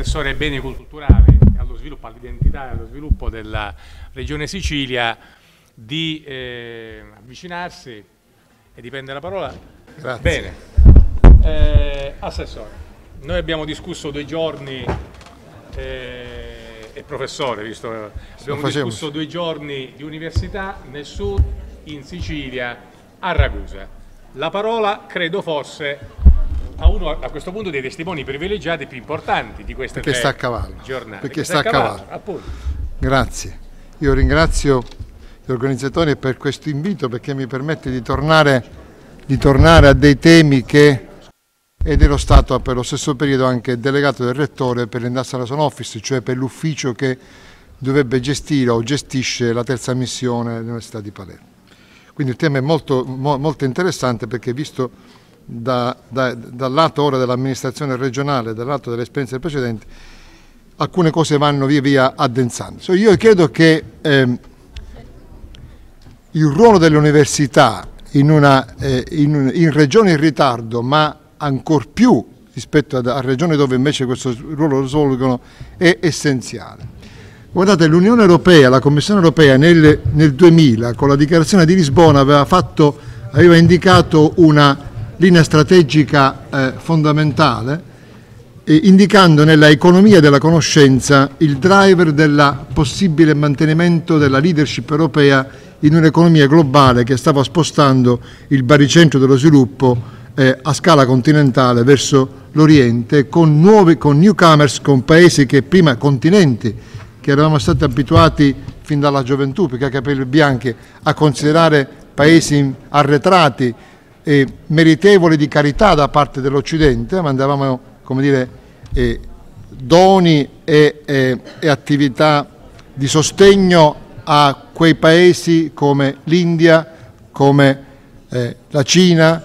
assessore ai beni culturali e allo sviluppo, all'identità e allo sviluppo della Regione Sicilia di eh, avvicinarsi e di prendere la parola. Grazie. Bene. Eh, assessore, noi abbiamo discusso due giorni, eh, e professore, visto abbiamo discusso due giorni di università nel sud, in Sicilia, a Ragusa. La parola credo fosse a uno a questo punto dei testimoni privilegiati più importanti di questa perché sta a cavallo, giornate. Perché, perché sta a cavallo. cavallo Grazie. Io ringrazio gli organizzatori per questo invito perché mi permette di tornare, di tornare a dei temi che e dello Stato per lo stesso periodo anche delegato del Rettore per l'Industrial Office, cioè per l'ufficio che dovrebbe gestire o gestisce la terza missione dell'Università di Palermo. Quindi il tema è molto, molto interessante perché visto da, da, dal lato ora dell'amministrazione regionale, dal lato delle esperienze precedenti, alcune cose vanno via via addensando. io credo che ehm, il ruolo delle università in, una, eh, in, in regioni in ritardo, ma ancor più rispetto a, a regioni dove invece questo ruolo lo svolgono, è essenziale. Guardate, l'Unione Europea, la Commissione Europea nel, nel 2000 con la dichiarazione di Lisbona aveva, fatto, aveva indicato una linea strategica eh, fondamentale, eh, indicando nella economia della conoscenza il driver del possibile mantenimento della leadership europea in un'economia globale che stava spostando il baricentro dello sviluppo eh, a scala continentale verso l'Oriente con, con newcomers, con paesi che prima continenti che eravamo stati abituati fin dalla gioventù, perché ha capelli bianchi, a considerare paesi arretrati, eh, meritevoli di carità da parte dell'Occidente, mandavamo come dire, eh, doni e, e, e attività di sostegno a quei paesi come l'India, come eh, la Cina,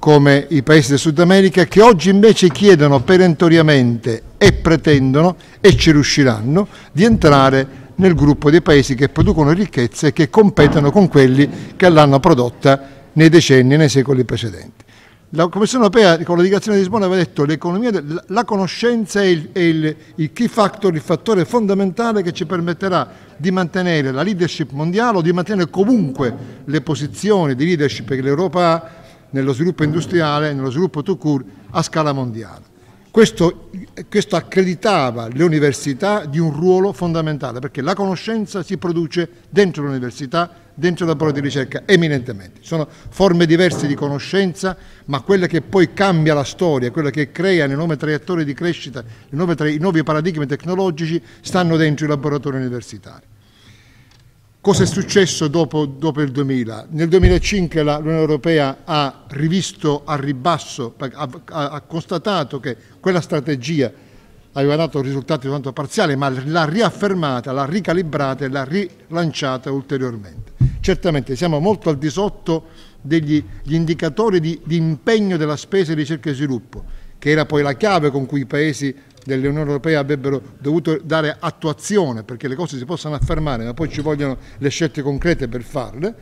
come i paesi del Sud America, che oggi invece chiedono perentoriamente e pretendono, e ci riusciranno, di entrare nel gruppo dei paesi che producono ricchezze e che competono con quelli che l'hanno prodotta nei decenni e nei secoli precedenti. La Commissione europea con la dichiarazione di Lisbona aveva detto che la conoscenza è, il, è il, il, key factor, il fattore fondamentale che ci permetterà di mantenere la leadership mondiale o di mantenere comunque le posizioni di leadership che l'Europa ha nello sviluppo industriale, nello sviluppo to cure a scala mondiale. Questo, questo, accreditava le università di un ruolo fondamentale perché la conoscenza si produce dentro l'università dentro il laboratorio di ricerca, eminentemente. Sono forme diverse di conoscenza, ma quella che poi cambia la storia, quella che crea le nuove traiettorie di crescita, i nuovi paradigmi tecnologici, stanno dentro i laboratori universitari. Cosa è successo dopo, dopo il 2000? Nel 2005 l'Unione Europea ha rivisto a ribasso, ha, ha constatato che quella strategia aveva dato risultati soltanto parziali, ma l'ha riaffermata, l'ha ricalibrata e l'ha rilanciata ulteriormente certamente siamo molto al di sotto degli indicatori di, di impegno della spesa in ricerca e sviluppo, che era poi la chiave con cui i paesi dell'Unione Europea avrebbero dovuto dare attuazione, perché le cose si possono affermare, ma poi ci vogliono le scelte concrete per farle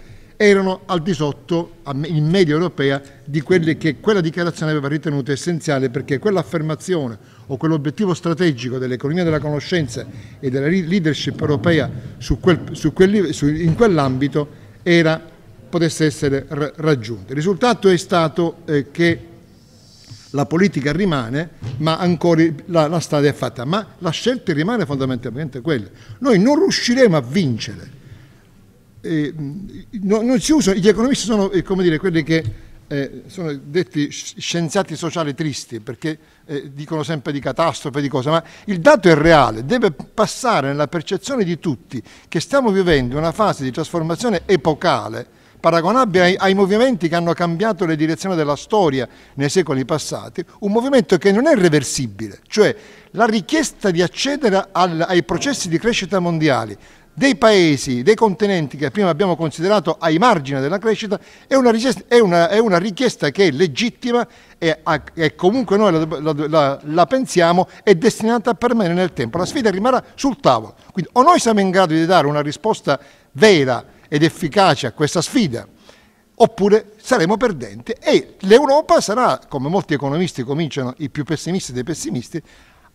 erano al di sotto, in media europea, di quelle che quella dichiarazione aveva ritenuto essenziali perché quell'affermazione o quell'obiettivo strategico dell'economia della conoscenza e della leadership europea su quel, su quel, su, in quell'ambito era, potesse essere raggiunto. Il risultato è stato eh, che la politica rimane, ma ancora la, la strada è fatta, ma la scelta rimane fondamentalmente quella. Noi non riusciremo a vincere eh, no, non si usano, gli economisti sono eh, come dire, quelli che eh, sono detti scienziati sociali tristi perché eh, dicono sempre di catastrofe, di cose, ma il dato è reale, deve passare nella percezione di tutti che stiamo vivendo una fase di trasformazione epocale paragonabile ai, ai movimenti che hanno cambiato le direzioni della storia nei secoli passati, un movimento che non è reversibile, cioè la richiesta di accedere al, ai processi di crescita mondiali dei paesi, dei continenti che prima abbiamo considerato ai margini della crescita, è una richiesta, è una, è una richiesta che è legittima e, a, e comunque noi la, la, la, la, pensiamo è destinata a permanere nel tempo. La sfida rimarrà sul tavolo. Quindi o noi siamo in grado di dare una risposta vera ed efficace a questa sfida, oppure saremo perdenti e l'Europa sarà, come molti economisti cominciano, i più pessimisti dei pessimisti,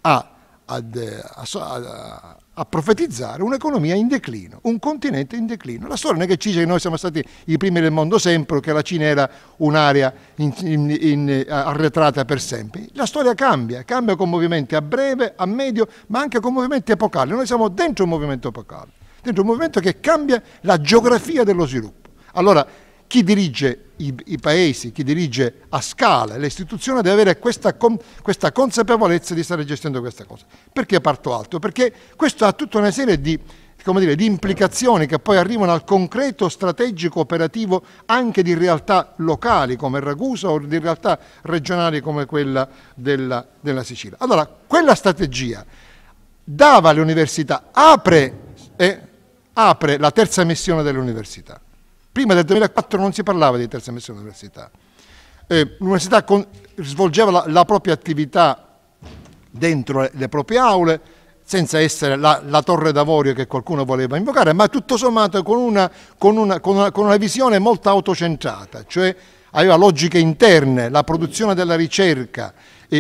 a ad, a, a, profetizzare un'economia in declino, un continente in declino. La storia non è che ci dice che noi siamo stati i primi del mondo sempre, che la Cina era un'area in, in, in, arretrata per sempre. La storia cambia, cambia con movimenti a breve, a medio, ma anche con movimenti epocali. Noi siamo dentro un movimento epocale, dentro un movimento che cambia la geografia dello sviluppo. Allora, chi dirige i, i, paesi, chi dirige a scala le istituzioni deve avere questa, con, questa, consapevolezza di stare gestendo questa cosa. Perché parto alto? Perché questo ha tutta una serie di, dire, di implicazioni che poi arrivano al concreto strategico operativo anche di realtà locali come Ragusa o di realtà regionali come quella della, della Sicilia. Allora, quella strategia dava alle università, apre, eh, apre la terza missione dell'università. università Prima del 2004 non si parlava di terza emissione all'università. Eh, l'università con, svolgeva la, la, propria attività dentro le, le proprie aule, senza essere la, la, torre d'avorio che qualcuno voleva invocare, ma tutto sommato con una, con, una, con, una, con una, visione molto autocentrata, cioè aveva logiche interne, la produzione della ricerca,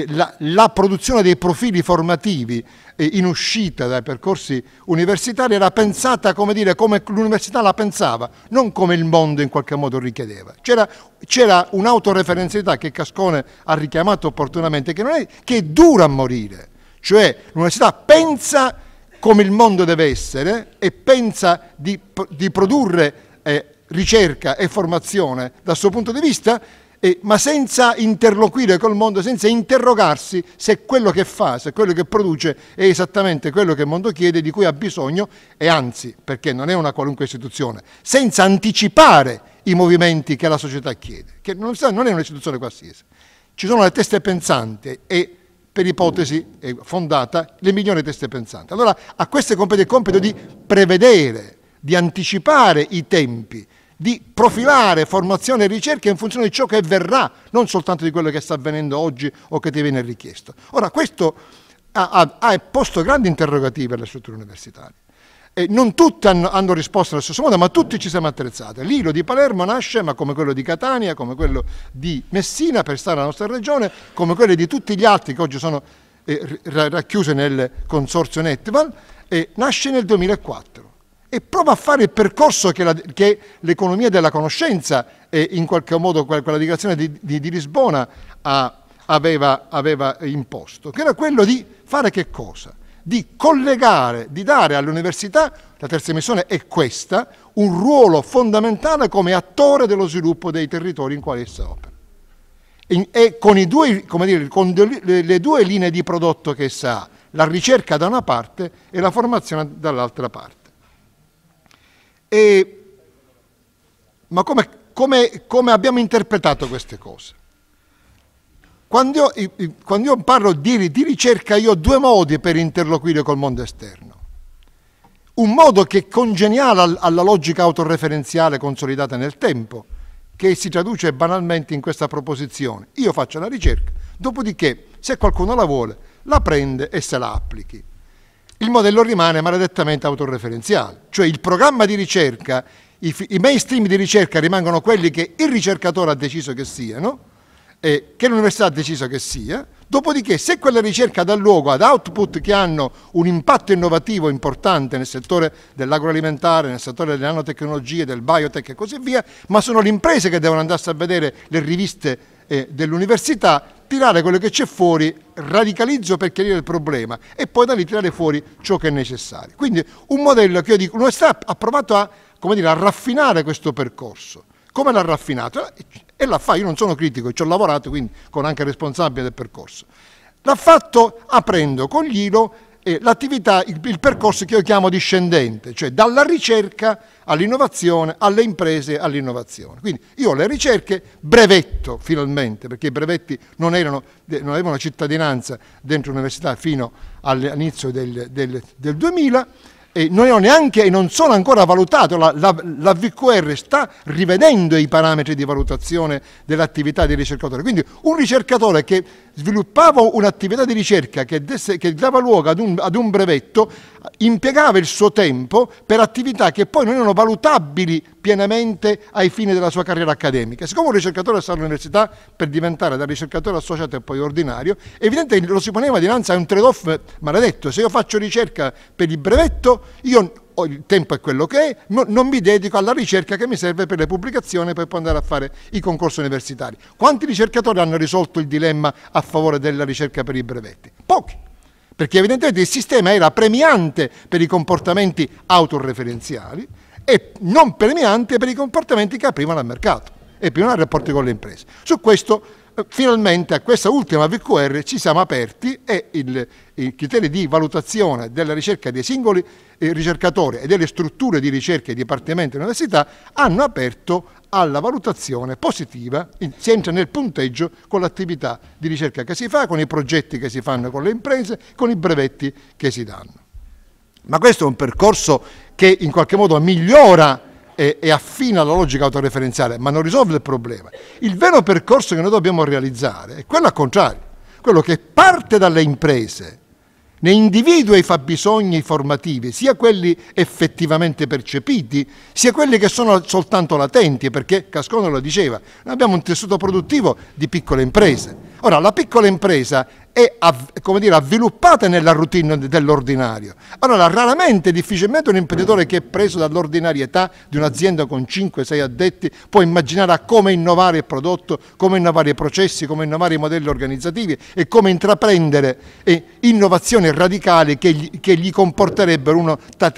la, la, produzione dei profili formativi eh, in uscita dai percorsi universitari era pensata come, dire, come l'università la pensava, non come il mondo in qualche modo richiedeva. C'era, un'autoreferenzialità che Cascone ha richiamato opportunamente, che, è, che è dura a morire, cioè l'università pensa come il mondo deve essere e pensa di, di produrre eh, ricerca e formazione dal suo punto di vista e, ma senza interloquire col mondo, senza interrogarsi se quello che fa, se quello che produce è esattamente quello che il mondo chiede, di cui ha bisogno, e anzi, perché non è una qualunque istituzione, senza anticipare i movimenti che la società chiede, che non, non è un'istituzione qualsiasi. Ci sono le teste pensanti e per ipotesi fondata, le migliori teste pensanti. Allora a queste compete il compito di prevedere, di anticipare i tempi, di profilare formazione e ricerca in funzione di ciò che verrà, non soltanto di quello che sta avvenendo oggi o che ti viene richiesto. Ora, questo ha, ha, ha posto grandi interrogativi alle strutture universitarie. E non tutte hanno, hanno, risposto allo stesso modo, ma tutti ci siamo attrezzati. L'Ilo di Palermo nasce, ma come quello di Catania, come quello di Messina, per stare nella nostra regione, come quello di tutti gli altri che oggi sono eh, racchiuse nel consorzio Netval, eh, nasce nel 2004 e prova a fare il percorso che, la, che l'economia della conoscenza e in qualche modo quella, dichiarazione di, di, di Lisbona ha, aveva, aveva imposto, che era quello di fare che cosa? Di collegare, di dare all'università, la terza missione è questa, un ruolo fondamentale come attore dello sviluppo dei territori in quali essa opera. E, e con, due, dire, con le due linee di prodotto che essa ha, la ricerca da una parte e la formazione dall'altra parte. E, ma come, come, come, abbiamo interpretato queste cose? Quando io, quando io parlo di, di ricerca io ho due modi per interloquire col mondo esterno. Un modo che è congeniale alla logica autoreferenziale consolidata nel tempo, che si traduce banalmente in questa proposizione. Io faccio la ricerca, dopodiché se qualcuno la vuole, la prende e se la applichi il modello rimane maledettamente autoreferenziale, cioè il programma di ricerca, i, i mainstream di ricerca rimangono quelli che il ricercatore ha deciso che siano, eh, che l'università ha deciso che sia, dopodiché se quella ricerca dà luogo ad output che hanno un impatto innovativo importante nel settore dell'agroalimentare, nel settore delle nanotecnologie, del biotech e così via, ma sono le imprese che devono andarsi a vedere le riviste eh, dell'università, tirare quello che c'è fuori, radicalizzo per chiarire il problema e poi da lì tirare fuori ciò che è necessario. Quindi un modello che io dico, l'università ha provato a, dire, a raffinare questo percorso. Come l'ha raffinato? Eh, e l'ha fatto, io non sono critico, ci ho lavorato quindi con anche responsabile del percorso. L'ha fatto aprendo con Glilo è l'attività, il, il, percorso che io chiamo discendente, cioè dalla ricerca all'innovazione, alle imprese all'innovazione. Quindi io ho le ricerche brevetto finalmente, perché i brevetti non, erano, non avevano cittadinanza dentro l'università fino all'inizio del, del, del 2000, e non, neanche, non sono ancora valutato, la, la, la, VQR sta rivedendo i parametri di valutazione dell'attività di ricercatore. Quindi un ricercatore che sviluppava un'attività di ricerca che, desse, che dava luogo ad un, ad un, brevetto, impiegava il suo tempo per attività che poi non erano valutabili pienamente ai fini della sua carriera accademica. Siccome un ricercatore sta all'università per diventare da ricercatore associato e poi ordinario, evidentemente lo si poneva dinanzi a un trade-off maledetto. Se io faccio ricerca per il brevetto, io il tempo è quello che è, no, non mi dedico alla ricerca che mi serve per le pubblicazioni per poi andare a fare i concorsi universitari. Quanti ricercatori hanno risolto il dilemma a favore della ricerca per i brevetti? Pochi, perché evidentemente il sistema era premiante per i comportamenti autoreferenziali e non premiante per i comportamenti che aprivano al mercato e aprivano i rapporti con le imprese. Su questo finalmente a questa ultima VQR ci siamo aperti e il, i criteri di valutazione della ricerca dei singoli eh, ricercatori e delle strutture di ricerca e dipartimenti dell'università hanno aperto alla valutazione positiva, si entra nel punteggio con l'attività di ricerca che si fa, con i progetti che si fanno con le imprese, con i brevetti che si danno. Ma questo è un percorso che in qualche modo migliora e, e affina la logica autoreferenziale, ma non risolve il problema. Il vero percorso che noi dobbiamo realizzare è quello al contrario, quello che parte dalle imprese, ne individua i fabbisogni formativi, sia quelli effettivamente percepiti, sia quelli che sono soltanto latenti, perché Cascone lo diceva, noi abbiamo un tessuto produttivo di piccole imprese. Ora, la piccola impresa e come dire, avviluppate nella routine dell'ordinario. Allora raramente, difficilmente un imprenditore che è preso dall'ordinarietà di un'azienda con 5-6 addetti può immaginare a come innovare il prodotto, come innovare i processi, come innovare i modelli organizzativi e come intraprendere eh, innovazioni radicali che gli, che gli comporterebbero una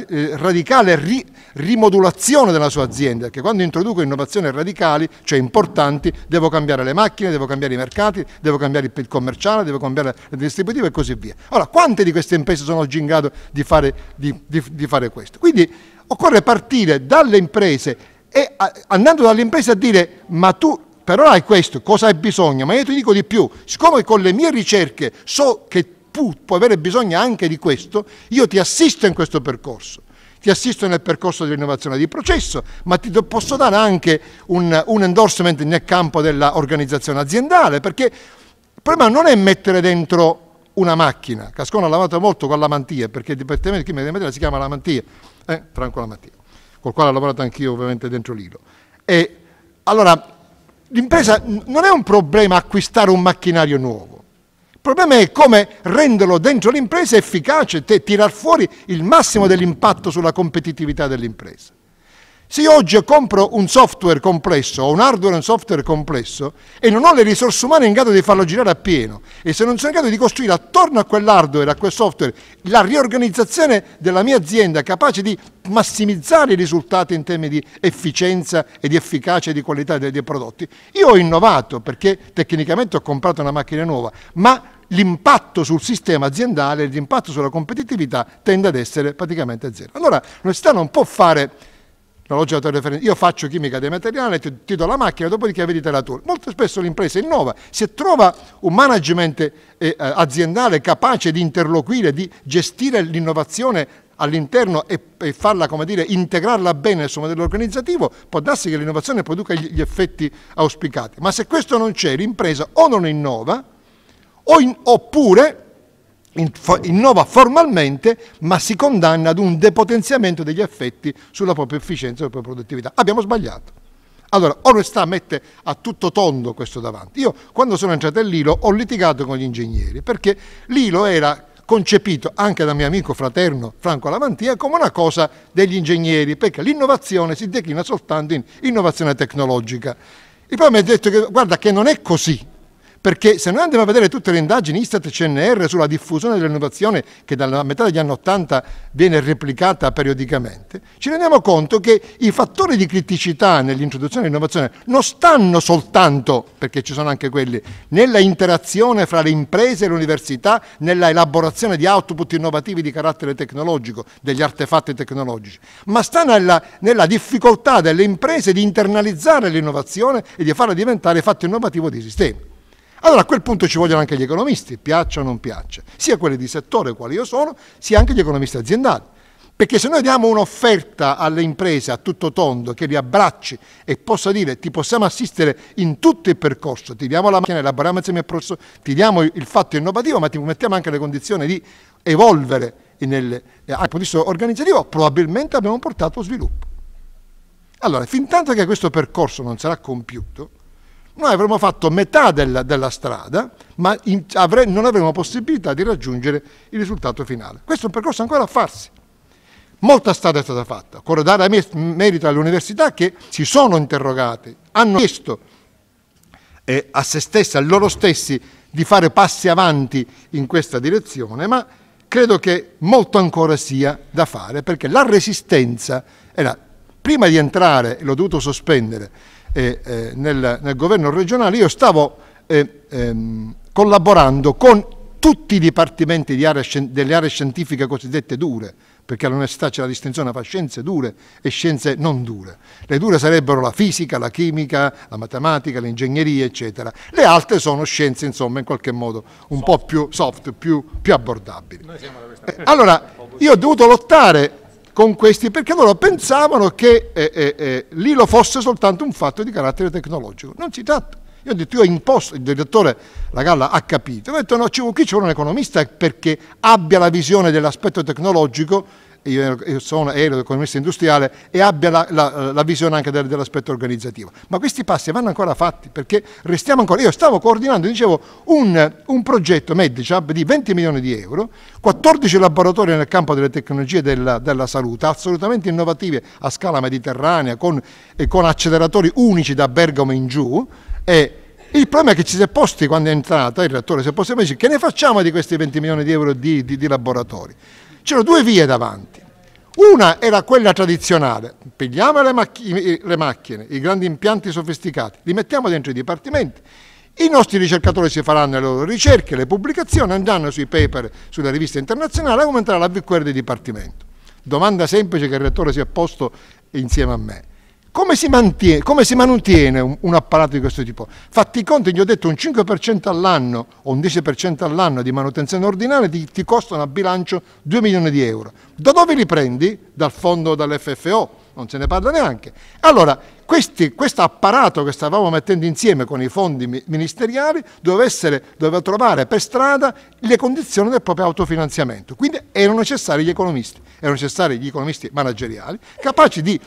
eh, radicale ri, rimodulazione della sua azienda, perché quando introduco innovazioni radicali, cioè importanti, devo cambiare le macchine, devo cambiare i mercati, devo cambiare il commerciale, devo cambiare funziona il distributivo e così via. Allora, quante di queste imprese sono oggi in grado di fare, di, di, di fare questo? Quindi occorre partire dalle imprese e a, andando dalle imprese a dire ma tu per ora hai questo, cosa hai bisogno? Ma io ti dico di più, siccome con le mie ricerche so che tu puoi avere bisogno anche di questo, io ti assisto in questo percorso ti assisto nel percorso di rinnovazione di processo, ma ti posso dare anche un, un endorsement nel campo dell'organizzazione aziendale, perché il problema non è mettere dentro una macchina. Cascone ha lavorato molto con la mantia, perché il Dipartimento di Chimica della si chiama la mantia, eh? Franco la mantia, col quale ho lavorato anch'io ovviamente dentro l'ILO. E allora, l'impresa non è un problema acquistare un macchinario nuovo, il problema è come renderlo dentro l'impresa efficace e tirar fuori il massimo dell'impatto sulla competitività dell'impresa. Se io oggi compro un software complesso, o un hardware e un software complesso, e non ho le risorse umane in grado di farlo girare appieno, e se non sono in grado di costruire attorno a quell'hardware, a quel software, la riorganizzazione della mia azienda capace di massimizzare i risultati in termini di efficienza e di efficacia e di qualità dei, dei prodotti, io ho innovato perché tecnicamente ho comprato una macchina nuova, ma l'impatto sul sistema aziendale, l'impatto sulla competitività tende ad essere praticamente zero. Allora l'università non può fare la logica referenza, io faccio chimica dei materiali, ti, ti do la macchina, dopodiché vedi te la tua. Molto spesso l'impresa innova, se trova un management eh, eh, aziendale capace di interloquire, di gestire l'innovazione all'interno e, e, farla, come dire, integrarla bene nel suo modello organizzativo, può darsi che l'innovazione produca gli, effetti auspicati. Ma se questo non c'è, l'impresa o non innova, o in, oppure innova formalmente ma si condanna ad un depotenziamento degli effetti sulla propria efficienza e sulla propria produttività. Abbiamo sbagliato. Allora, Onestà mette a tutto tondo questo davanti. Io quando sono entrato all'ILO ho litigato con gli ingegneri perché l'ILO era concepito anche da mio amico fraterno Franco Alamantia come una cosa degli ingegneri perché l'innovazione si declina soltanto in innovazione tecnologica. Il problema è detto che guarda che non è così, perché se noi andiamo a vedere tutte le indagini Istat e CNR sulla diffusione dell'innovazione che dalla metà degli anni Ottanta viene replicata periodicamente, ci rendiamo conto che i fattori di criticità nell'introduzione dell'innovazione non stanno soltanto, perché ci sono anche quelli, nella interazione fra le imprese e l'università, nella elaborazione di output innovativi di carattere tecnologico, degli artefatti tecnologici, ma sta nella, nella difficoltà delle imprese di internalizzare l'innovazione e di farla diventare fatto innovativo di sistema. Allora a quel punto ci vogliono anche gli economisti, piaccia o non piaccia, sia quelli di settore, quali io sono, sia anche gli economisti aziendali. Perché se noi diamo un'offerta alle imprese a tutto tondo che li abbracci e possa dire ti possiamo assistere in tutto il percorso, ti diamo la macchina, elaboriamo insieme al processo, ti diamo il fatto innovativo, ma ti mettiamo anche le condizioni di evolvere nel, eh, dal punto di vista organizzativo, probabilmente abbiamo portato sviluppo. Allora, fin tanto che questo percorso non sarà compiuto, noi avremmo fatto metà della, della strada, ma in, avre, non avremmo possibilità di raggiungere il risultato finale. Questo è un percorso ancora a farsi. Molta strada è stata fatta, occorre dare merito alle università che si sono interrogate, hanno chiesto eh, a se stesse, a loro stessi, di fare passi avanti in questa direzione, ma credo che molto ancora sia da fare, perché la resistenza era, prima di entrare, l'ho dovuto sospendere, eh, nel, nel, governo regionale, io stavo ehm, collaborando con tutti i dipartimenti area, delle aree scientifiche cosiddette dure, perché all'università c'è la distinzione tra scienze dure e scienze non dure. Le dure sarebbero la fisica, la chimica, la matematica, l'ingegneria, eccetera. Le altre sono scienze, insomma, in qualche modo un soft. po' più soft, più, più abbordabili. Eh, allora, io ho dovuto lottare con questi, perché loro pensavano che eh, eh, eh, lì lo fosse soltanto un fatto di carattere tecnologico. Non si tratta. Io ho detto, io ho imposto, il direttore La Galla ha capito, ho detto no, qui c'è un economista perché abbia la visione dell'aspetto tecnologico io sono, ero economista industriale e abbia la, la, la visione anche dell'aspetto organizzativo. Ma questi passi vanno ancora fatti perché restiamo ancora, io stavo coordinando, dicevo, un, un progetto MedChub di 20 milioni di euro, 14 laboratori nel campo delle tecnologie della, della salute, assolutamente innovative a scala mediterranea, con, con acceleratori unici da Bergamo in giù. E, il problema è che ci si è posti quando è entrata, il reattore, si è posto che ne facciamo di questi 20 milioni di euro di, di, di laboratori? c'erano due vie davanti. Una era quella tradizionale, pigliamo le, macch le macchine, i grandi impianti sofisticati, li mettiamo dentro i dipartimenti, i nostri ricercatori si faranno le loro ricerche, le pubblicazioni, andranno sui paper, sulle riviste internazionali, aumenterà la VQR di Dipartimento. Domanda semplice che il rettore si è posto insieme a me. Come si, mantiene, come si mantiene un, apparato di questo tipo? Fatti i conti, gli ho detto un 5% all'anno o un 10% all'anno di manutenzione ordinaria ti, ti, costano a bilancio 2 milioni di euro. Da dove li prendi? Dal fondo dall'FFO, non se ne parla neanche. Allora, questo apparato che stavamo mettendo insieme con i fondi ministeriali doveva, essere, doveva trovare per strada le condizioni del proprio autofinanziamento. Quindi erano necessari gli economisti, erano necessari gli economisti manageriali capaci di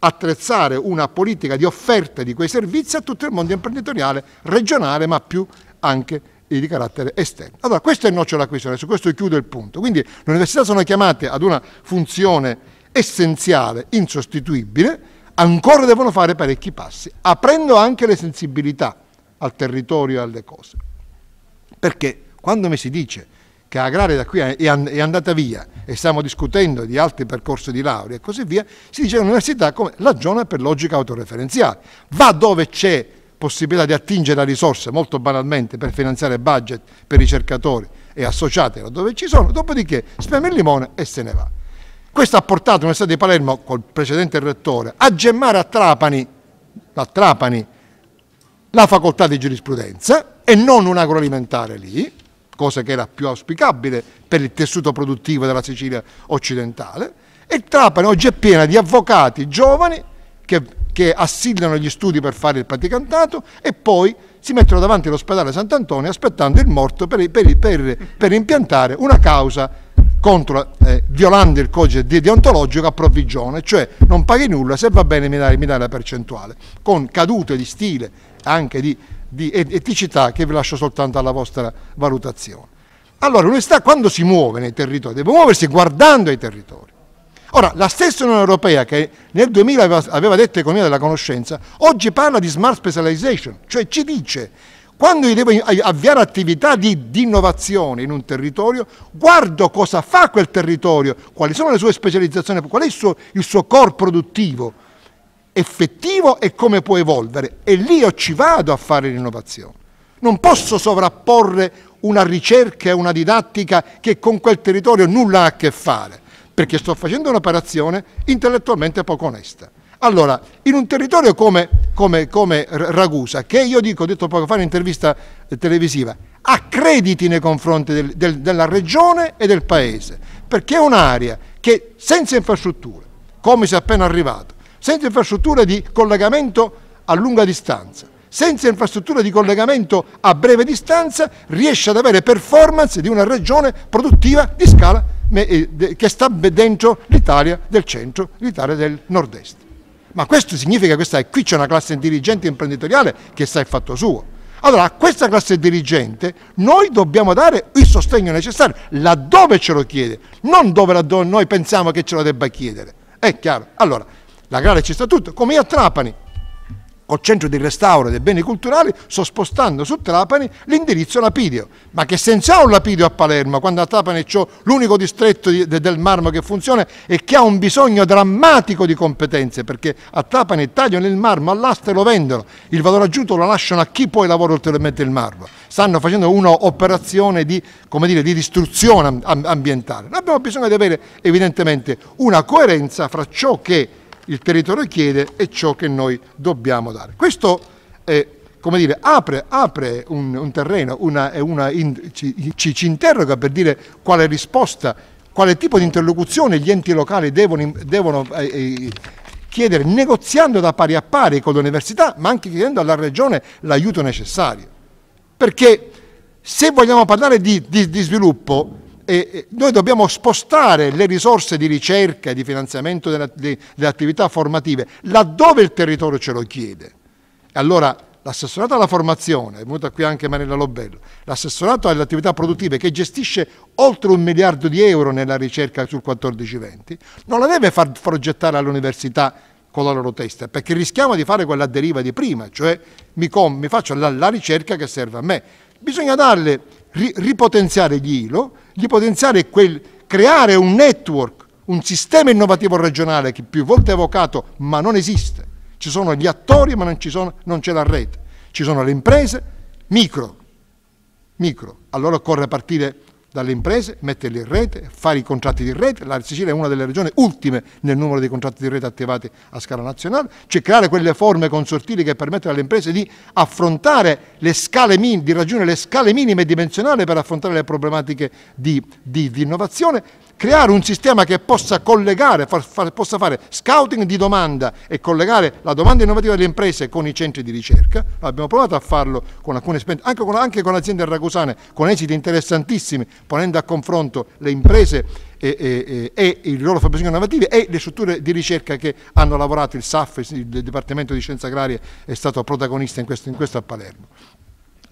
attrezzare una politica di offerta di quei servizi a tutto il mondo imprenditoriale regionale, ma più anche di carattere esterno. Allora, questo è il nocciolo della questione, su questo chiudo il punto. Quindi le università sono chiamate ad una funzione essenziale, insostituibile, ancora devono fare parecchi passi, aprendo anche le sensibilità al territorio e alle cose. Perché quando mi si dice che la agraria da qui è, andata via e stiamo discutendo di altri percorsi di laurea e così via, si dice che l'università la zona per logica autoreferenziale. Va dove c'è possibilità di attingere a risorse, molto banalmente, per finanziare budget per ricercatori e associate dove ci sono, dopodiché spreme il limone e se ne va. Questo ha portato l'Università di Palermo, col precedente rettore, a gemmare a Trapani, a Trapani la facoltà di giurisprudenza e non un agroalimentare lì, cosa che era più auspicabile per il tessuto produttivo della Sicilia occidentale, e Trapani oggi è piena di avvocati giovani che, che assillano gli studi per fare il praticantato e poi si mettono davanti all'ospedale Sant'Antonio aspettando il morto per, per, per, per impiantare una causa contro, eh, violando il codice deontologico a provvigione, cioè non paghi nulla, se va bene mi dai, mi dai la percentuale, con cadute di stile anche di di eticità che vi lascio soltanto alla vostra valutazione. Allora, l'università quando si muove nei territori deve muoversi guardando ai territori. Ora, la stessa Unione Europea che nel 2000 aveva, detto economia della conoscenza, oggi parla di smart specialization, cioè ci dice quando io devo avviare attività di, di, innovazione in un territorio, guardo cosa fa quel territorio, quali sono le sue specializzazioni, qual è il suo, il suo core produttivo effettivo e come può evolvere. E lì io ci vado a fare l'innovazione. Non posso sovrapporre una ricerca e una didattica che con quel territorio nulla ha a che fare, perché sto facendo un'operazione intellettualmente poco onesta. Allora, in un territorio come, come, come Ragusa, che io dico, ho detto poco fa in intervista eh, televisiva, ha crediti nei confronti del, del, della regione e del paese, perché è un'area che senza infrastrutture, come si è appena arrivato, senza infrastrutture di collegamento a lunga distanza, senza infrastrutture di collegamento a breve distanza, riesce ad avere performance di una regione produttiva di scala eh, che sta dentro l'Italia del centro, l'Italia del nord-est. Ma questo significa che qui c'è una classe dirigente imprenditoriale che sa il fatto suo. Allora a questa classe dirigente noi dobbiamo dare il sostegno necessario laddove ce lo chiede, non dove noi pensiamo che ce lo debba chiedere. È chiaro? Allora, la gara ci sta tutto, come io a Trapani. Col centro di restauro dei beni culturali sto spostando su Trapani l'indirizzo Lapidio. Ma che senso ha un Lapidio a Palermo quando a Trapani c'è l'unico distretto di, de, del marmo che funziona e che ha un bisogno drammatico di competenze perché a Trapani tagliano il marmo all'asta e lo vendono, il valore aggiunto lo lasciano a chi poi lavora ulteriormente il marmo. Stanno facendo un'operazione di, dire, di distruzione ambientale. Noi abbiamo bisogno di avere evidentemente una coerenza fra ciò che il territorio chiede e ciò che noi dobbiamo dare. Questo è, come dire, apre, apre un, un, terreno, una, una in, ci, ci, ci, interroga per dire quale risposta, quale tipo di interlocuzione gli enti locali devono, devono eh, eh chiedere, negoziando da pari a pari con l'università, ma anche chiedendo alla Regione l'aiuto necessario. Perché se vogliamo parlare di, di, di sviluppo, eh, noi dobbiamo spostare le risorse di ricerca e di finanziamento delle, delle attività formative laddove il territorio ce lo chiede. Allora l'assessorato alla formazione, è venuta qui anche Marella Lobello, l'assessorato alle attività produttive che gestisce oltre un miliardo di euro nella ricerca sul 14-20, non la deve far progettare all'università con la loro testa, perché rischiamo di fare quella deriva di prima, cioè mi, com, mi faccio la, la, ricerca che serve a me. Bisogna darle, ri, ripotenziare gli ILO, di potenziare quel, creare un network, un sistema innovativo regionale che più volte è evocato ma non esiste. Ci sono gli attori ma non, sono, non c'è la rete, ci sono le imprese, micro, micro. Allora occorre partire dalle imprese, metterli in rete, fare i contratti di rete, la Sicilia è una delle regioni ultime nel numero dei contratti di rete attivati a scala nazionale, cioè creare quelle forme consortili che permettono alle imprese di affrontare le scale minime, di raggiungere le scale minime dimensionali per affrontare le problematiche di, di, di innovazione, creare un sistema che possa collegare, far, far, possa fare scouting di domanda e collegare la domanda innovativa delle imprese con i centri di ricerca. Abbiamo provato a farlo con alcune esperienze, anche con, anche con aziende ragusane, con esiti interessantissimi, ponendo a confronto le imprese e, e, e, i loro fabbisogni innovativi e le strutture di ricerca che hanno lavorato, il SAF, il Dipartimento di Scienze Agrarie è stato protagonista in questo, in questo a Palermo.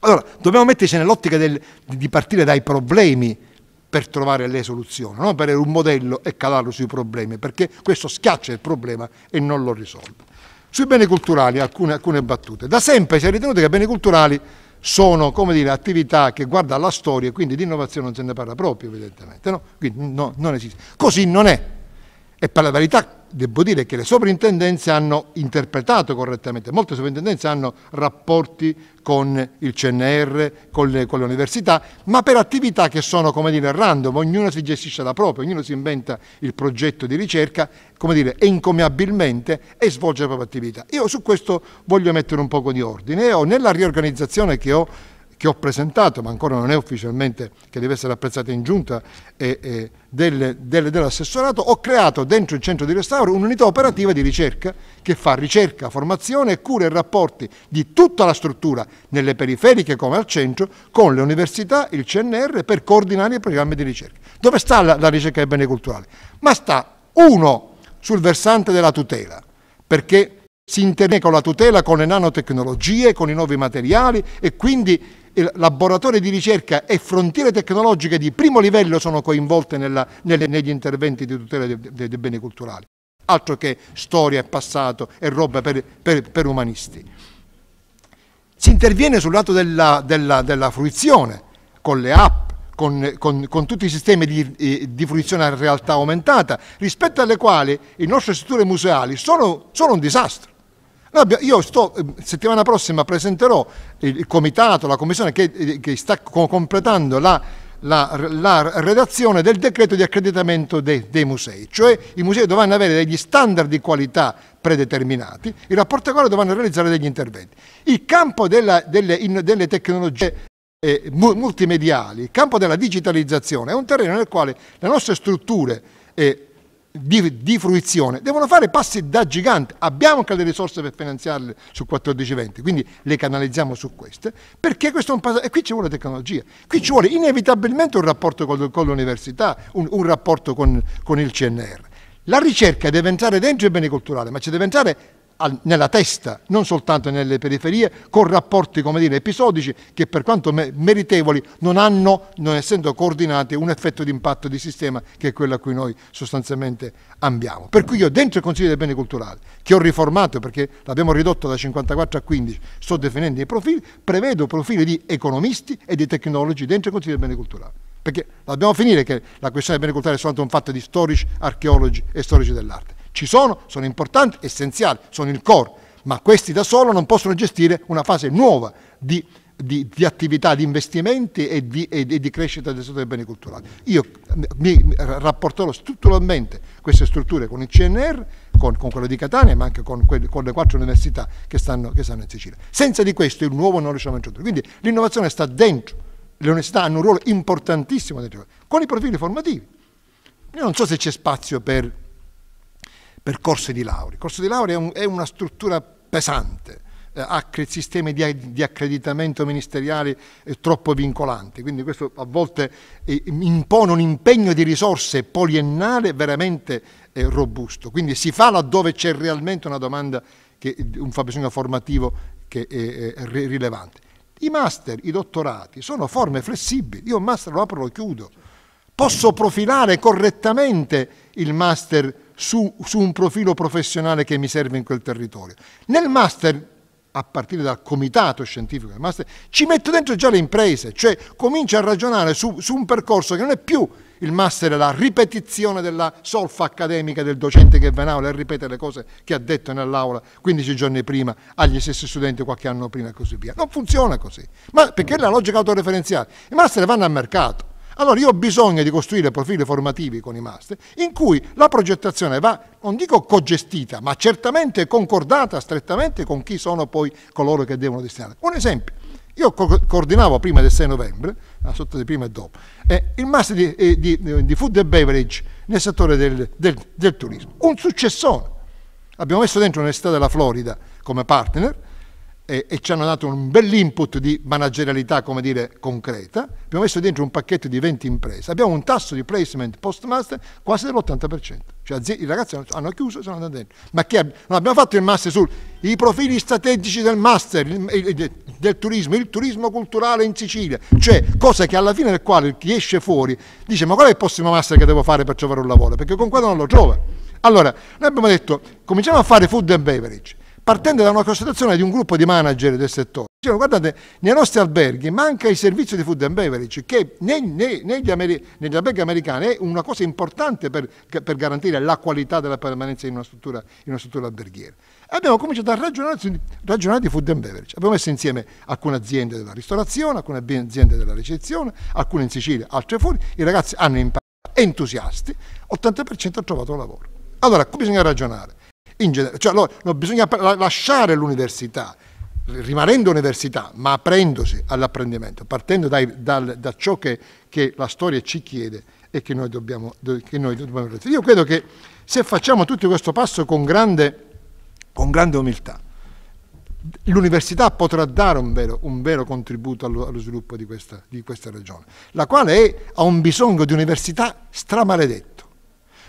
Allora, dobbiamo metterci nell'ottica di partire dai problemi per trovare le soluzioni, non per un modello e calarlo sui problemi, perché questo schiaccia il problema e non lo risolve. Sui beni culturali alcune, alcune battute. Da sempre si è ritenuto che i beni culturali sono dire, attività che guarda alla storia, quindi di innovazione non se ne parla proprio, evidentemente. No? Quindi no, non esiste. Così non è. E per la verità devo dire che le sovrintendenze hanno interpretato correttamente, molte sovrintendenze hanno rapporti con il CNR, con le, con le università, ma per attività che sono, come dire, random, ognuno si gestisce da propria, ognuno si inventa il progetto di ricerca, come dire, encomiabilmente e svolge la propria attività. Io su questo voglio mettere un poco di ordine e nella riorganizzazione che ho che ho presentato, ma ancora non è ufficialmente, che deve essere apprezzata in giunta, dell'assessorato, ho creato dentro il centro di restauro un'unità operativa di ricerca che fa ricerca, formazione e cura e rapporti di tutta la struttura, nelle periferiche come al centro, con le università, il CNR, per coordinare i programmi di ricerca. Dove sta la, ricerca dei beni culturali? Ma sta, uno, sul versante della tutela, perché si interne con la tutela, con le nanotecnologie, con i nuovi materiali e quindi laboratori di ricerca e frontiere tecnologiche di primo livello sono coinvolte nella, nelle, negli interventi di tutela dei, dei, dei, beni culturali, altro che storia e passato e roba per, per, per umanisti. Si interviene sul lato della, della, della fruizione, con le app, con, con, con, tutti i sistemi di, eh, di, fruizione a realtà aumentata, rispetto alle quali le nostre strutture museali sono, sono un disastro io sto, ehm, settimana prossima presenterò il comitato, la commissione che, eh, che sta completando la, la, la, redazione del decreto di accreditamento de, dei musei, cioè i musei dovranno avere degli standard di qualità predeterminati, in rapporto ai quali dovranno realizzare degli interventi. Il campo della, delle, in, delle tecnologie eh, multimediali, il campo della digitalizzazione è un terreno nel quale le nostre strutture eh, di, di, fruizione, devono fare passi da gigante. Abbiamo anche le risorse per finanziarle su 14-20, quindi le canalizziamo su queste, perché questo è un passaggio, e qui ci vuole tecnologia, qui ci vuole inevitabilmente un rapporto con, con l'università, un, un, rapporto con, con il CNR. La ricerca deve entrare dentro il bene culturale, ma ci deve entrare nella testa, non soltanto nelle periferie, con rapporti come dire, episodici che per quanto meritevoli non hanno, non essendo coordinati, un effetto di impatto di sistema che è quello a cui noi sostanzialmente ambiamo. Per cui io dentro il Consiglio dei beni culturali, che ho riformato perché l'abbiamo ridotto da 54 a 15, sto definendo i profili, prevedo profili di economisti e di tecnologi dentro il Consiglio dei beni culturali perché dobbiamo finire che la questione dei beni culturali è soltanto un fatto di storici, archeologi e storici dell'arte. Ci sono, sono importanti, essenziali, sono il core, ma questi da solo non possono gestire una fase nuova di, di, di attività, di investimenti e di, e di, crescita del settore dei beni culturali. Io mi rapporterò strutturalmente queste strutture con il CNR, con, con quello di Catania, ma anche con, quelle, con le quattro università che stanno, che stanno, in Sicilia. Senza di questo il nuovo non riusciamo a introdurre. Quindi l'innovazione sta dentro, le università hanno un ruolo importantissimo dentro, con i profili formativi. Io non so se c'è spazio per per corso di laurea. Il corso di laurea è, un, è una struttura pesante, eh, sistemi di, di, accreditamento ministeriale eh, troppo vincolanti, quindi questo a volte eh, impone un impegno di risorse poliennale veramente eh, robusto, quindi si fa laddove c'è realmente una domanda, che, un fabbisogno formativo che è, rilevante. I master, i dottorati sono forme flessibili, io un master lo apro e lo chiudo, posso profilare correttamente il master su, su un profilo professionale che mi serve in quel territorio. Nel master a partire dal comitato scientifico del master, ci metto dentro già le imprese, cioè comincio a ragionare su, su, un percorso che non è più il master, la ripetizione della solfa accademica del docente che va in aula e ripete le cose che ha detto nell'aula 15 giorni prima agli stessi studenti qualche anno prima e così via. Non funziona così, ma perché è la logica autoreferenziale. I master vanno al mercato, allora io ho bisogno di costruire profili formativi con i master in cui la progettazione va, non dico cogestita, ma certamente concordata strettamente con chi sono poi coloro che devono destinare. Un esempio, io co coordinavo prima del 6 novembre, sotto di prima e dopo, eh, il master di, eh, di, eh, di, food and beverage nel settore del, del, del turismo. Un successone. Abbiamo messo dentro l'Università della Florida come partner, e, e, ci hanno dato un bell'input di managerialità, come dire, concreta. Abbiamo messo dentro un pacchetto di 20 imprese. Abbiamo un tasso di placement postmaster quasi dell'80%. Cioè i ragazzi hanno chiuso e sono andati dentro. Ma che ab abbiamo fatto il master sui profili strategici del master, il, il, del turismo, il turismo culturale in Sicilia. Cioè cosa che alla fine del quale chi esce fuori dice ma qual è il prossimo master che devo fare per trovare un lavoro? Perché con quello non lo trova. Allora, noi abbiamo detto cominciamo a fare food and beverage partendo da una constatazione di un gruppo di manager del settore. Dicevano, guardate, nei nostri alberghi manca il servizio di food and beverage, che nei, nei, negli, ameri, negli, alberghi americani è una cosa importante per, per garantire la qualità della permanenza in una struttura, in una struttura alberghiera. E abbiamo cominciato a ragionare, ragionare, di food and beverage. Abbiamo messo insieme alcune aziende della ristorazione, alcune aziende della ricezione, alcune in Sicilia, altre fuori. I ragazzi hanno imparato, entusiasti, 80% ha trovato lavoro. Allora, qui bisogna ragionare in generale. Cioè, allora, no, bisogna lasciare l'università, rimanendo università, ma aprendosi all'apprendimento, partendo dai, dal, da ciò che, che, la storia ci chiede e che noi dobbiamo, che noi dobbiamo Io credo che se facciamo tutto questo passo con grande, con grande umiltà, l'università potrà dare un vero, un vero contributo allo, allo sviluppo di questa, di questa, regione, la quale è, ha un bisogno di università stramaledette.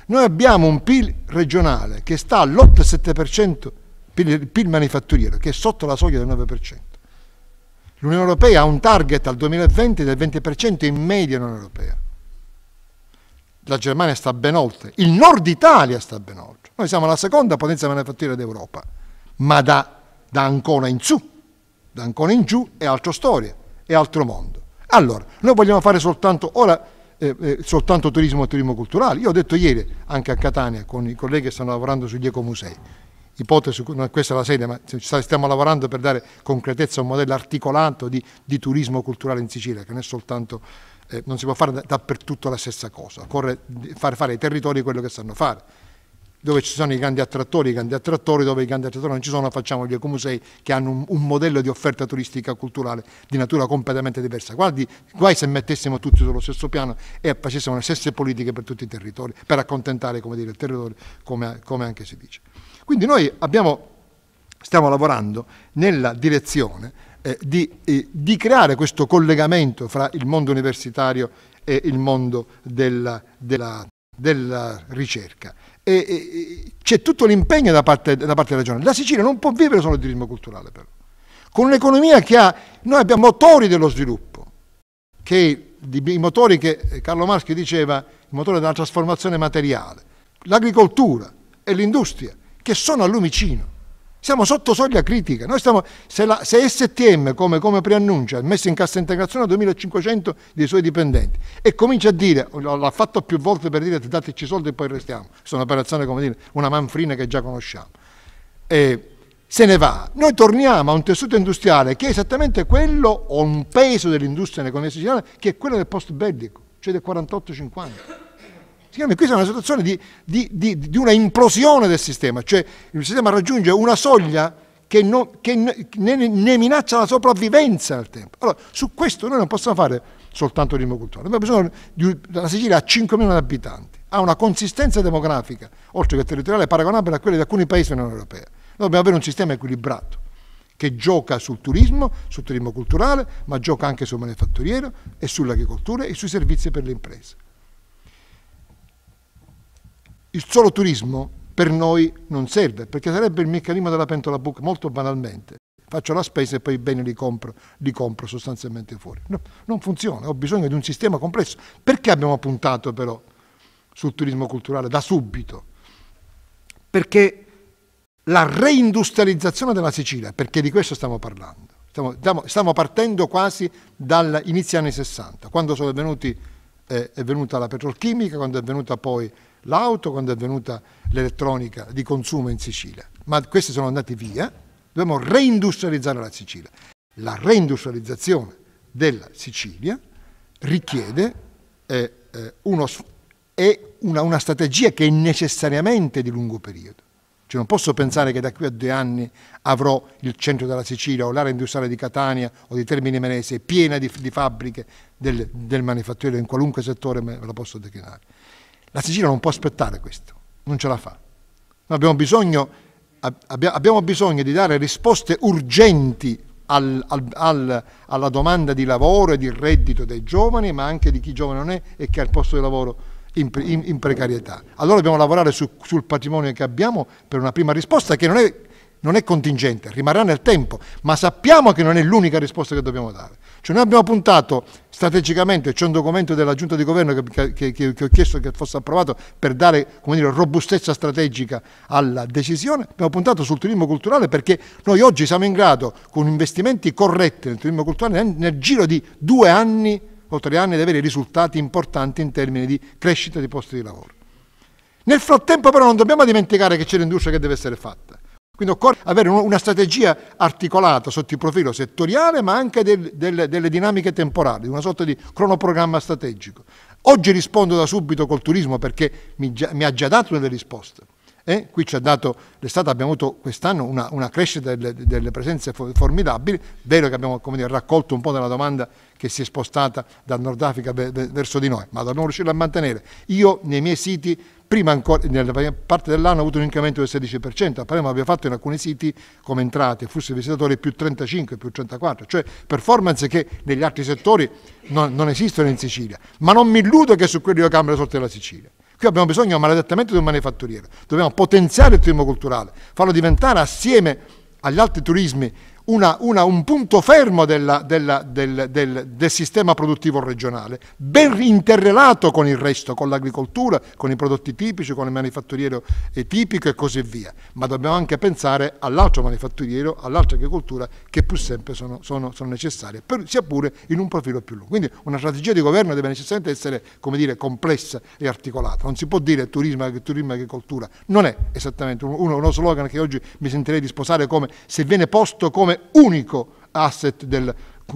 Noi abbiamo un PIL regionale che sta all'8,7%, PIL, PIL manifatturiero, che è sotto la soglia del 9%. L'Unione Europea ha un target al 2020 del 20% in media in Unione Europea. La Germania sta ben oltre, il nord Italia sta ben oltre. Noi siamo la seconda potenza manifatturiera d'Europa, ma da, da Ancona in su, da ancora in giù è altra storia, è altro mondo. Allora, noi vogliamo fare soltanto ora eh, eh, soltanto turismo e turismo culturale. Io ho detto ieri anche a Catania con i colleghi che stanno lavorando sugli ecomusei, ipotesi, questa è la sede, ma stiamo lavorando per dare concretezza a un modello articolato di, di turismo culturale in Sicilia, che non è soltanto, eh, non si può fare dappertutto la stessa cosa, occorre fare, fare ai territori quello che sanno fare dove ci sono i grandi attrattori, i grandi attrattori, dove i grandi attrattori non ci sono, facciamo gli ecomusei che hanno un, un modello di offerta turistica culturale di natura completamente diversa. Guardi, guai se mettessimo tutti sullo stesso piano e facessimo le stesse politiche per tutti i territori, per accontentare dire, il territorio, come, come, anche si dice. Quindi noi abbiamo, stiamo lavorando nella direzione eh, di, eh, di creare questo collegamento fra il mondo universitario e il mondo della, della, della ricerca e, e, c'è tutto l'impegno da parte, da parte della regione. La Sicilia non può vivere solo di turismo culturale però, con un'economia che ha, noi abbiamo motori dello sviluppo, che i motori che eh, Carlo Maschio diceva, il motore della trasformazione materiale, l'agricoltura e l'industria, che sono a lumicino. Siamo sotto soglia critica. Stiamo, se, la, se, STM, come, come preannuncia, ha messo in cassa integrazione 2.500 dei suoi dipendenti e comincia a dire, l'ha fatto più volte per dire dateci soldi e poi restiamo, questa è un'operazione, come dire, una manfrina che già conosciamo, e se ne va. Noi torniamo a un tessuto industriale che è esattamente quello, o un peso dell'industria nell'economia siciliana, che è quello del post bellico, cioè del 48-50. Secondo me questa è una situazione di, di, di, di, una implosione del sistema, cioè il sistema raggiunge una soglia che, non, che ne, ne, minaccia la sopravvivenza al tempo. Allora, su questo noi non possiamo fare soltanto ritmo culturale, abbiamo bisogno di la Sicilia ha 5 milioni di abitanti, ha una consistenza demografica, oltre che territoriale, paragonabile a quella di alcuni paesi dell'Unione Europea. Noi dobbiamo avere un sistema equilibrato che gioca sul turismo, sul turismo culturale, ma gioca anche sul manifatturiero e sull'agricoltura e sui servizi per le imprese il solo turismo per noi non serve, perché sarebbe il meccanismo della pentola buca, molto banalmente. Faccio la spesa e poi i beni li compro, li compro sostanzialmente fuori. No, non funziona, ho bisogno di un sistema complesso. Perché abbiamo puntato però sul turismo culturale da subito? Perché la reindustrializzazione della Sicilia, perché di questo stiamo parlando, stiamo, stiamo, stiamo partendo quasi dall'inizio anni 60, quando sono venuti, eh, è venuta la petrolchimica, quando è venuta poi l'auto quando è venuta l'elettronica di consumo in Sicilia, ma questi sono andati via, dobbiamo reindustrializzare la Sicilia. La reindustrializzazione della Sicilia richiede eh, eh uno, eh, una, una strategia che è necessariamente di lungo periodo. Cioè non posso pensare che da qui a due anni avrò il centro della Sicilia o l'area industriale di Catania o di Termini Menese piena di, di fabbriche del, del manifatturiero in qualunque settore me la posso declinare. La Sicilia non può aspettare questo, non ce la fa. Noi abbiamo bisogno, abbiamo bisogno di dare risposte urgenti al, al, alla domanda di lavoro e di reddito dei giovani, ma anche di chi giovane non è e che ha il posto di lavoro in, in, in precarietà. Allora dobbiamo lavorare su, sul patrimonio che abbiamo per una prima risposta che non è non è contingente, rimarrà nel tempo, ma sappiamo che non è l'unica risposta che dobbiamo dare. Cioè noi abbiamo puntato strategicamente, c'è un documento della giunta di governo che, che, che, che ho chiesto che fosse approvato per dare dire, robustezza strategica alla decisione, abbiamo puntato sul turismo culturale perché noi oggi siamo in grado, con investimenti corretti nel turismo culturale, nel, nel giro di due anni o tre anni di avere risultati importanti in termini di crescita di posti di lavoro. Nel frattempo però non dobbiamo dimenticare che c'è l'industria che deve essere fatta. Quindi occorre avere una strategia articolata sotto il profilo settoriale ma anche del, del, delle dinamiche temporali, una sorta di cronoprogramma strategico. Oggi rispondo da subito col turismo perché mi, mi ha già dato delle risposte. Eh? Qui ci ha dato, l'estate abbiamo avuto quest'anno una, una crescita delle, delle, presenze formidabili, vero che abbiamo dire, raccolto un po' della domanda che si è spostata dal Nord Africa verso di noi, ma dobbiamo riuscire a mantenere. Io nei miei siti, prima ancora, nella prima parte dell'anno ho avuto un incremento del 16%, a Palermo abbiamo fatto in alcuni siti come entrate, flussi visitatori più 35, più 34, cioè performance che negli altri settori non, non esistono in Sicilia, ma non mi illudo che su quelli io cambio la sorte della Sicilia. Qui abbiamo bisogno maledettamente di un manifatturiero, dobbiamo potenziare il turismo culturale, farlo diventare assieme agli altri turismi una, una, un punto fermo della, della, del, del, del, sistema produttivo regionale, ben interrelato con il resto, con l'agricoltura, con i prodotti tipici, con il manifatturiero tipico e così via. Ma dobbiamo anche pensare all'altro manifatturiero, all'altra agricoltura, che pur sempre sono, sono, sono necessarie, per, sia pure in un profilo più lungo. Quindi una strategia di governo deve necessariamente essere, come dire, complessa e articolata. Non si può dire turismo, e agricoltura. Non è esattamente uno, uno slogan che oggi mi sentirei di sposare come se viene posto come unico asset del,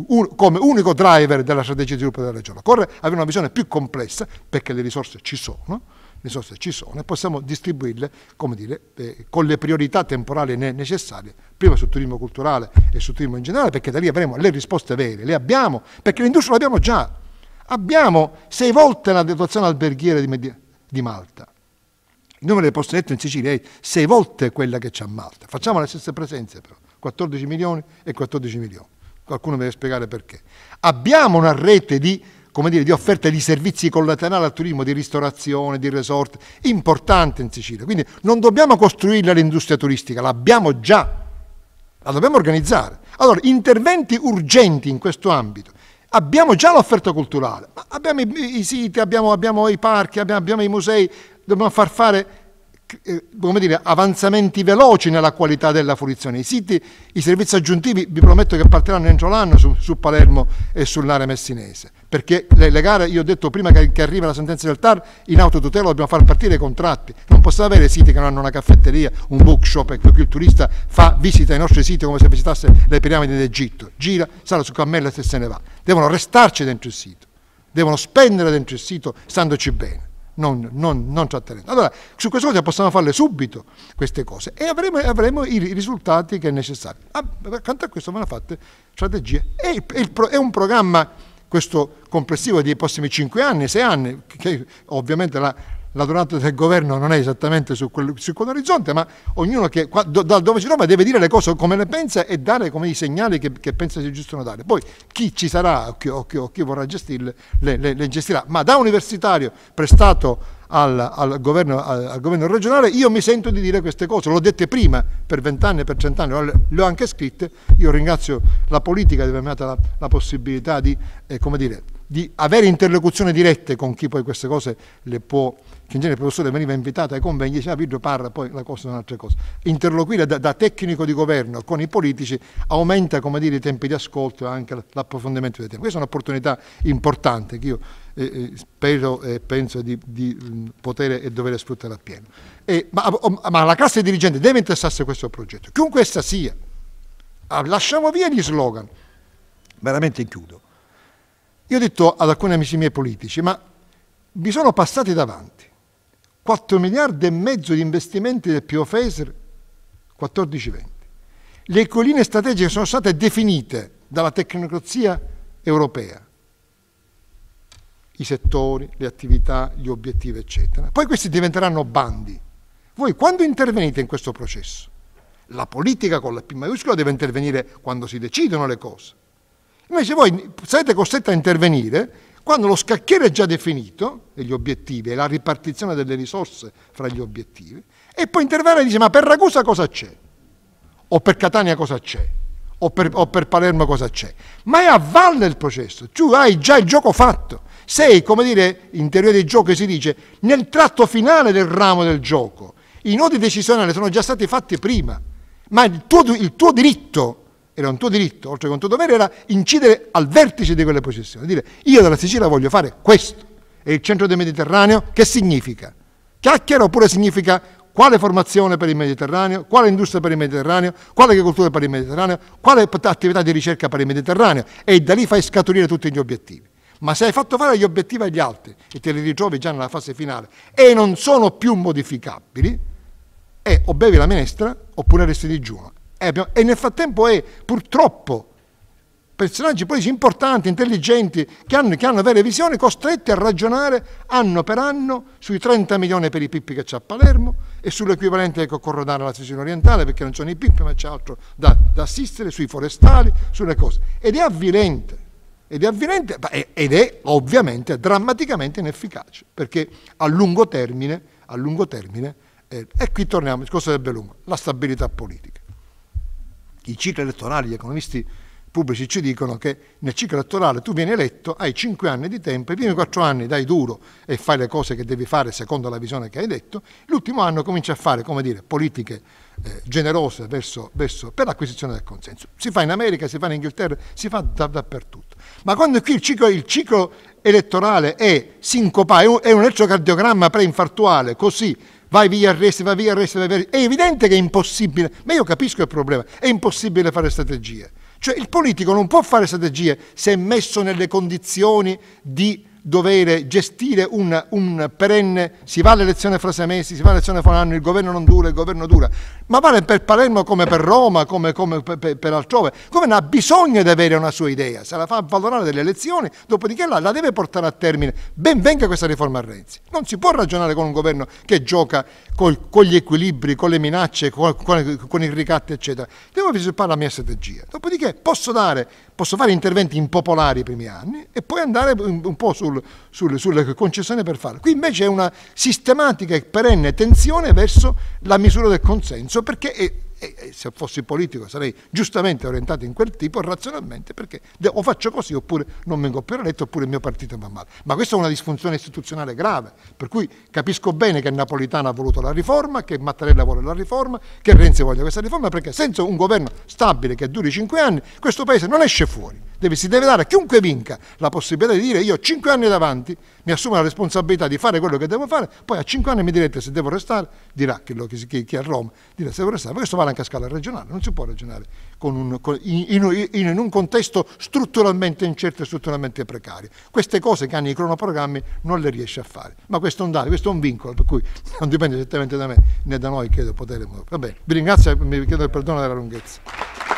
un, come unico driver della strategia di sviluppo della regione. Occorre avere una visione più complessa perché le risorse ci sono, risorse ci sono e possiamo distribuirle, come dire, eh, con le priorità temporali necessarie, prima sul turismo culturale e sul turismo in generale, perché da lì avremo le risposte vere, le abbiamo, perché l'industria l'abbiamo già. Abbiamo sei volte la dotazione alberghiera di, di Malta. Il numero delle poste nette in Sicilia è sei volte quella che c'è a Malta. Facciamo le stesse presenze però. 14 milioni e 14 milioni. Qualcuno deve spiegare perché. Abbiamo una rete di, dire, di offerte di servizi collaterali al turismo, di ristorazione, di resort, importante in Sicilia. Quindi non dobbiamo costruirla l'industria turistica, l'abbiamo già, la dobbiamo organizzare. Allora, interventi urgenti in questo ambito. Abbiamo già l'offerta culturale, abbiamo i, i siti, abbiamo, abbiamo i parchi, abbiamo, abbiamo i musei, dobbiamo far fare eh, come dire, avanzamenti veloci nella qualità della fruizione. I siti, i servizi aggiuntivi, vi prometto che partiranno entro l'anno su, su Palermo e sull'area messinese, perché le, le, gare, io ho detto prima che, che arriva la sentenza del TAR, in autotutela dobbiamo far partire i contratti, non possiamo avere siti che non hanno una caffetteria, un bookshop, e cui il turista fa visita ai nostri siti come se visitasse le piramidi d'Egitto, gira, sale su cammella e se ne va. Devono restarci dentro il sito, devono spendere dentro il sito, standoci bene non, non, non trattenendo. Allora, su queste cose possiamo farle subito, queste cose, e avremo, avremo i risultati che è necessario. Accanto ah, a questo vanno fatte strategie. È, è, è un programma questo complessivo dei prossimi 5 anni, 6 anni, che ovviamente la, la durata del governo non è esattamente su, quel, su quell'orizzonte, ma ognuno che qua, do, da dove si trova deve dire le cose come le pensa e dare come i segnali che, che pensa sia giusto dare. Poi chi ci sarà o chi, o chi, o chi vorrà gestirle le, le, le, gestirà, ma da universitario prestato al, al, governo, al, al, governo, regionale io mi sento di dire queste cose, l'ho dette prima per vent'anni, per cent'anni, le ho anche scritte, io ringrazio la politica di avermi dato la, la possibilità di, eh, come dire, di avere interlocuzioni dirette con chi poi queste cose le può, che in genere il professore veniva invitato ai convegni, diceva ah, Pietro parla, poi la cosa è un'altra cosa. Interloquire da, da, tecnico di governo con i politici aumenta come dire, i tempi di ascolto e anche l'approfondimento dei temi. Questa è un'opportunità importante che io eh, eh spero e penso di, di mm, poter e dovere sfruttare appieno. E, ma, ma la classe dirigente deve interessarsi a questo progetto, chiunque essa sia. Ah, lasciamo via gli slogan, veramente chiudo. Io ho detto ad alcuni amici miei politici, ma vi sono passati davanti 4 miliardi e mezzo di investimenti del Pio Feser 14-20. Le colline strategiche sono state definite dalla tecnocrazia europea, i settori, le attività, gli obiettivi, eccetera. Poi questi diventeranno bandi. Voi quando intervenite in questo processo? La politica con la P maiuscola deve intervenire quando si decidono le cose. Invece voi sarete costretti a intervenire quando lo scacchiere è già definito, degli obiettivi, e la ripartizione delle risorse fra gli obiettivi, e poi intervenire e dice ma per Ragusa cosa c'è? O per Catania cosa c'è? O per, o per Palermo cosa c'è? Ma è a valle il processo, tu hai già il gioco fatto, sei, come dire, in teoria dei giochi si dice, nel tratto finale del ramo del gioco. I nodi decisionali sono già stati fatti prima, ma il tuo, il tuo diritto era un tuo diritto, oltre che un tuo dovere, era incidere al vertice di quelle posizioni, dire io dalla Sicilia voglio fare questo. E il centro del Mediterraneo che significa? Chiacchiera oppure significa quale formazione per il Mediterraneo, quale industria per il Mediterraneo, quale agricoltura per il Mediterraneo, quale attività di ricerca per il Mediterraneo e da lì fai scaturire tutti gli obiettivi. Ma se hai fatto fare gli obiettivi agli altri e te li ritrovi già nella fase finale e non sono più modificabili, è eh, o bevi la minestra oppure resti digiuno. Eh, e nel frattempo è purtroppo personaggi politici importanti, intelligenti, che hanno, che hanno vere visioni, costretti a ragionare anno per anno sui 30 milioni per i pippi che c'è a Palermo e sull'equivalente che occorre dare alla sezione orientale, perché non ci sono i pippi ma c'è altro da, da, assistere, sui forestali, sulle cose. Ed è avvilente, ed è avvilente ed è ovviamente drammaticamente inefficace, perché a lungo termine, a lungo termine eh, e qui torniamo, il discorso sarebbe lungo, la stabilità politica i cicli elettorali, gli economisti pubblici ci dicono che nel ciclo elettorale tu vieni eletto, hai 5 anni di tempo, i primi 4 anni dai duro e fai le cose che devi fare secondo la visione che hai detto, l'ultimo anno cominci a fare, come dire, politiche eh, generose verso, verso, per l'acquisizione del consenso. Si fa in America, si fa in Inghilterra, si fa da, dappertutto. Ma quando qui il ciclo, il ciclo elettorale è sincopato, è un elettrocardiogramma preinfartuale, così vai via arresti, vai via arresti, vai via È evidente che è impossibile, ma io capisco il problema, è impossibile fare strategie. Cioè il politico non può fare strategie se è messo nelle condizioni di dover gestire un, un, perenne, si va all'elezione fra sei mesi, si va all'elezione fra un anno, il governo non dura, il governo dura ma vale per Palermo come per Roma, come, come per, per, altrove. Come ha bisogno di avere una sua idea, se la fa valorare delle elezioni, dopodiché la, la deve portare a termine. Ben venga questa riforma a Renzi. Non si può ragionare con un governo che gioca col, con gli equilibri, con le minacce, con, con, con il ricatto, eccetera. Devo sviluppare la mia strategia. Dopodiché posso, dare, posso fare interventi impopolari i primi anni e poi andare un, un po' sul, sul, sulle concessioni per farlo. Qui invece è una sistematica e perenne tensione verso la misura del consenso senso perché e, se fossi politico sarei giustamente orientato in quel tipo, razionalmente, perché o faccio così oppure non vengo più eletto oppure il mio partito va male. Ma questa è una disfunzione istituzionale grave, per cui capisco bene che Napolitano ha voluto la riforma, che Mattarella vuole la riforma, che Renzi voglia questa riforma, perché senza un governo stabile che duri cinque anni questo Paese non esce fuori. Deve, si deve dare a chiunque vinca la possibilità di dire io ho cinque anni davanti, mi assumo la responsabilità di fare quello che devo fare, poi a cinque anni mi direte se devo restare, dirà chi, chi, chi a Roma, dirà se devo restare, ma questo vale anche a scala regionale, non si può ragionare un, in, in, in, un contesto strutturalmente incerto e strutturalmente precario. Queste cose che hanno i cronoprogrammi non le riesce a fare, ma questo è un dato, questo è un vincolo, per cui non dipende certamente da me né da noi, credo poteremo. Vabbè, vi ringrazio e vi chiedo il perdono della lunghezza.